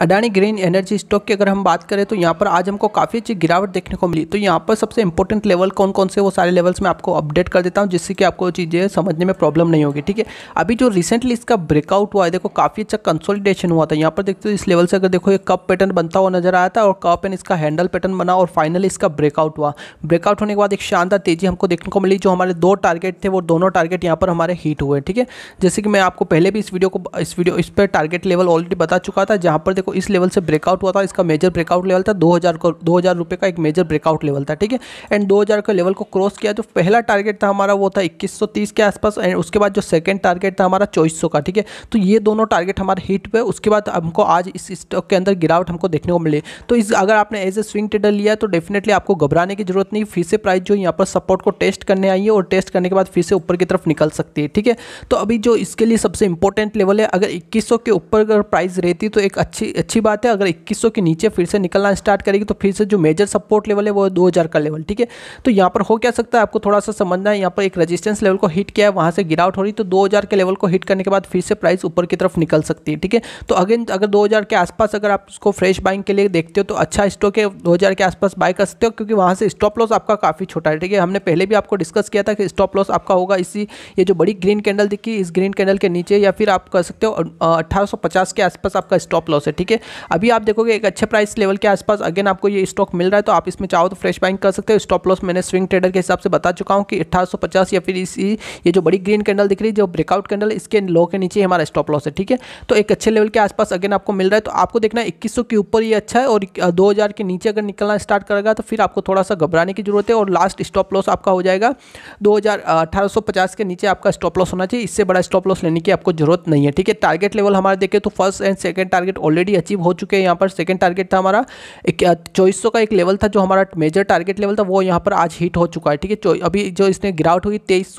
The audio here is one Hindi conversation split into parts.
अडानी ग्रीन एनर्जी स्टॉक की अगर हम बात करें तो यहाँ पर आज हमको काफ़ी अच्छी गिरावट देखने को मिली तो यहाँ पर सबसे इंपॉर्टेंट लेवल कौन कौन से वो सारे लेवल्स मैं आपको अपडेट कर देता हूँ जिससे कि आपको चीज़ें समझने में प्रॉब्लम नहीं होगी ठीक है अभी जो रिसेंटली इसका ब्रेकआउट हुआ है देखो काफ़ी अच्छा कंसोलिडेशन हुआ था यहाँ पर देखते हो इस लेवल से अगर देखो ये कप पैटर्न बनता हुआ नजर आया था और कप एंड इसका हैंडल पैटर्न बना और फाइनली इसका ब्रेकआउट हुआ ब्रेकआउट होने के बाद एक शानदार तेजी हमको देखने को मिली जो हमारे दो टारगेट थे वो दोनों टारगेट यहाँ पर हमारे हीट हुए ठीक है जैसे कि मैं आपको पहले भी इस वीडियो को इस वीडियो इस पर टारगेट लेवल ऑलरेडी बता चुका था जहाँ पर देखो इस लेवल से ब्रेकआउट हुआ था इसका मेजर ब्रेकआउट लेवल था दो हज़ार को दो हज़ार रुपये का एक मेजर ब्रेकआउट लेवल था ठीक है एंड दो हज़ार का लेवल को क्रॉस किया जो पहला टारगेट था हमारा वो था इक्कीस सौ तीस के आसपास एंड उसके बाद जो सेकेंड टारगेट था हमारा चौबीस सौ का ठीक है तो ये दोनों टारगेट हमारे हिट हुए उसके बाद हमको आज इस स्टॉक के अंदर गिरावट हमको देखने को मिली तो इस अगर आपने एज ए स्विंग टेडर लिया तो डेफिनेटली आपको घबराने की जरूरत नहीं फिर से प्राइस जो यहाँ पर सपोर्ट को टेस्ट करने आई है और टेस्ट करने के बाद फिर से ऊपर की तरफ निकल सकती है ठीक है तो अभी जो इसके लिए सबसे इंपॉर्टेंट लेवल है अगर इक्कीस के ऊपर अगर प्राइस रहती तो एक अच्छी अच्छी बात है अगर 2100 के नीचे फिर से निकलना स्टार्ट करेगी तो फिर से जो मेजर सपोर्ट लेवल है वो 2000 का लेवल ठीक है तो यहाँ पर हो क्या सकता है आपको थोड़ा सा समझना है यहाँ पर एक रजिस्टेंस लेवल को हिट किया है वहाँ से गिरावट हो रही तो हजार के लेवल को हिट करने के बाद फिर से प्राइस ऊपर की तरफ निकल सकती है ठीक है तो अगेन अगर हजार के आसपास अगर आप उसको फ्रेश बाइंग के लिए देखते हो तो अच्छा स्टॉक है हजार के आसपास बाय कर सकते हो क्योंकि वहाँ से स्टॉप लॉस आपका काफ़ी छोटा है ठीक है हमने पहले भी आपको डिस्कस किया था कि स्टॉप लॉस आपका होगा इसी ये जो बड़ी ग्रीन कैंडल दिखी इस ग्रीन कैंडल के नीचे या फिर आप कर सकते हो पचास के आसपास आपका स्टॉप लॉस है ठीक ठीक है अभी आप देखोगे एक अच्छे प्राइस लेवल के आसपास अगेन आपको ये स्टॉक मिल रहा है तो आप इसमें चाहो तो फ्रेश बाइंग कर सकते हो स्टॉप लॉस मैंने स्विंग ट्रेडर के हिसाब से बता चुका हूँ कि अट्ठारह या फिर इसी ये जो बड़ी ग्रीन कैंडल दिख रही है जो ब्रेकआउट कैंडल इसके लो के नीचे हमारा स्टॉप लॉस है ठीक है तो एक अच्छे लेवल के आसपास अगेन आपको मिल रहा है तो आपको देखना है इक्कीस के ऊपर ये अच्छा है और दो के नीचे अगर निकलना स्टार्ट करेगा तो फिर आपको थोड़ा सा घबराने की जरूरत है और लास्ट स्टॉप लॉस आपका हो जाएगा दो के नीचे आपका स्टॉप लॉस होना चाहिए इससे बड़ा स्टॉप लॉस लेने की आपको जरूरत नहीं है ठीक है टारगेट लेवल हमारे देखें तो first and second target already already achieve हो चुके हैं यहाँ पर सेकेंड टारगेट था हमारा चौबीस का एक लेवल था जो हमारा मेजर टारगेट लेवल था वो यहाँ पर आज हिट हो चुका है ठीक है अभी जो इसने गिरावट हुई तेईस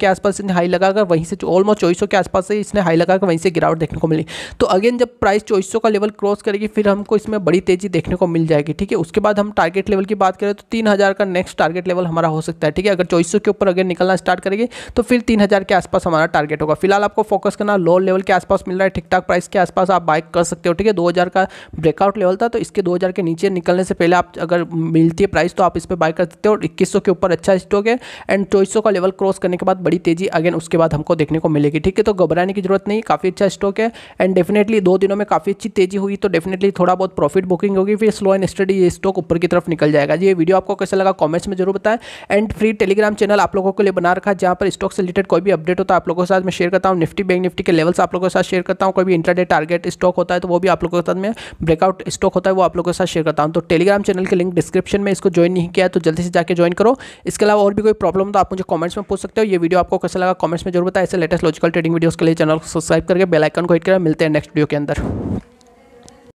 के आसपास इसने हाई लगाकर वहीं से ऑलमोस्ट चौबीस के आसपास से इसने हाई लगाकर वहीं से गिरावट देखने को मिली तो अगेन जब प्राइस चौबीस का लेवल क्रॉस करेगी फिर हमको इसमें बड़ी तेज़ी देखने को मिल जाएगी ठीक है उसके बाद हम टारगेट लेवल की बात करें तो तीन का नेक्स्ट टारगेट लेवल हमारा हो सकता है ठीक है अगर चौबीस के ऊपर अगर निकलना स्टार्ट करेगी तो फिर तीन के आसपास हमारा टारगेट होगा फिलहाल आपको फोकस करना लो लेवल के आसपास मिल रहा है ठीक ठाक प्राइस के आसपास आप बाइक कर सकते हो ठीक है है 2000 का ब्रेकआउट लेवल था तो इसके 2000 के नीचे निकलने से पहले आप अगर मिलती है प्राइस तो आप इस पर बाय कर सकते हो और इक्कीस के ऊपर अच्छा स्टॉक है एंड चौबीस का लेवल क्रॉस करने के बाद बड़ी तेजी अगेन उसके बाद हमको देखने को मिलेगी ठीक है तो घबराने की जरूरत नहीं काफ़ी अच्छा स्टॉक है एंड डेफिनेटली दो दिनों में काफ़ी अच्छी तेजी हुई तो डेफिनेटली थोड़ा बहुत प्रॉफिट बुकिंग होगी फिर स्लो एंड स्टडी ये स्टॉक ऊपर की तरफ निकल जाएगा ये वीडियो आपको कैसा लगा कॉमेंट्स में जरूर बताएं एंड फ्री टेलीग्राम चैनल आप लोगों के लिए बना रखा जहाँ पर स्टॉक से रिलेटेड कोई भी अपडेट होता है आप लोगों के साथ मैं शेयर करता हूँ निफ्टी बैंक निफ्टी के लेवल्स आप लोगों के साथ शेयर करता हूँ कोई भी इंटरडे टारगेट स्टॉक होता है तो वो भी आप आप लोगों के साथ में ब्रेकआउट स्टॉक होता है वो आप लोगों के साथ शेयर करता हूँ तो टेलीग्राम चैनल के लिंक डिस्क्रिप्शन में इसको ज्वाइन नहीं किया तो जल्दी से जाकर ज्वाइन करो इसके अलावा और भी कोई प्रॉब्लम तो आप मुझे कॉमेंट्स में पूछ सकते हो ये वीडियो आपको कैसा लगा कॉमेंट्स में जरूर बताया ऐसे लेटेस्ट लॉजिकल ट्रेडिंग वीडियोज के लिए चैनल को सब्सक्राइब करके बेलाइकन को हिट करें मिलते हैं नेक्स्ट वीडियो के अंदर